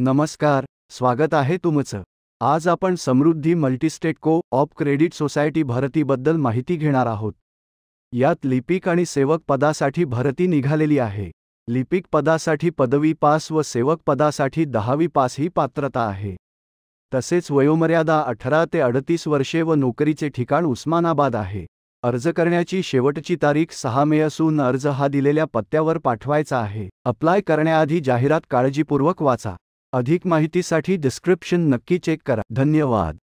नमस्कार स्वागत आहे तुमचं आज आपण Samruddhi multi state co op credit society भरतीबद्दल माहिती घेणार आहोत यात लिपिक आणि सेवक पदासाठी भरती निघालेली आहे लिपिक पदासाठी पदवी पास व सेवक पदासाठी दहावी पास ही पात्रता आहे तसेच वयोमर्यादा अठरा ते अडतीस वर्षे व नोकरीचे ठिकाण उस्मानाबाद आहे अर्ज करण्याची शेवटची तारीख सहा मे असून अर्ज हा दिलेल्या पत्त्यावर पाठवायचा आहे अप्लाय करण्याआधी जाहिरात काळजीपूर्वक वाचा अधिक माहितीसाठी डिस्क्रिप्शन नक्की चेक करा धन्यवाद